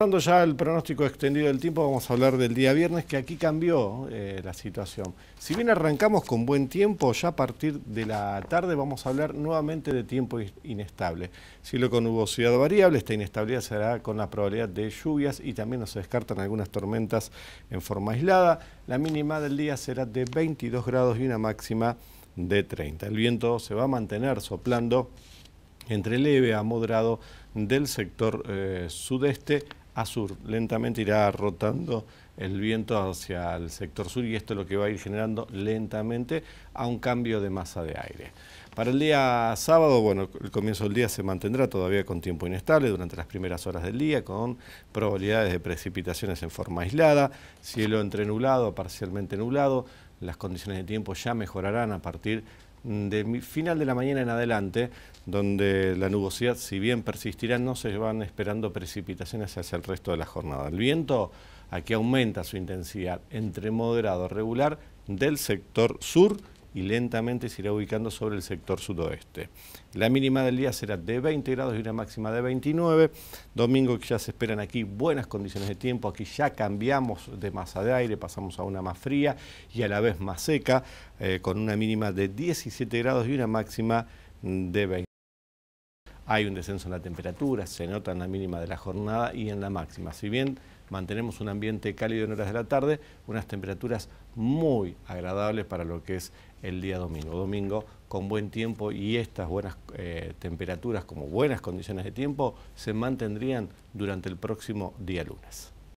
Dando ya el pronóstico extendido del tiempo, vamos a hablar del día viernes, que aquí cambió eh, la situación. Si bien arrancamos con buen tiempo, ya a partir de la tarde vamos a hablar nuevamente de tiempo inestable. Cielo con nubosidad variable, esta inestabilidad será con la probabilidad de lluvias y también nos descartan algunas tormentas en forma aislada. La mínima del día será de 22 grados y una máxima de 30. El viento se va a mantener soplando entre leve a moderado del sector eh, sudeste a sur. Lentamente irá rotando el viento hacia el sector sur y esto es lo que va a ir generando lentamente a un cambio de masa de aire. Para el día sábado, bueno, el comienzo del día se mantendrá todavía con tiempo inestable durante las primeras horas del día, con probabilidades de precipitaciones en forma aislada, cielo entre nublado, parcialmente nublado, las condiciones de tiempo ya mejorarán a partir de final de la mañana en adelante, donde la nubosidad, si bien persistirá, no se van esperando precipitaciones hacia el resto de la jornada. El viento aquí aumenta su intensidad entre moderado regular del sector sur y lentamente se irá ubicando sobre el sector sudoeste. La mínima del día será de 20 grados y una máxima de 29. Domingo que ya se esperan aquí buenas condiciones de tiempo, aquí ya cambiamos de masa de aire, pasamos a una más fría y a la vez más seca, eh, con una mínima de 17 grados y una máxima de 20 hay un descenso en la temperatura, se nota en la mínima de la jornada y en la máxima. Si bien mantenemos un ambiente cálido en horas de la tarde, unas temperaturas muy agradables para lo que es el día domingo. Domingo con buen tiempo y estas buenas eh, temperaturas como buenas condiciones de tiempo se mantendrían durante el próximo día lunes.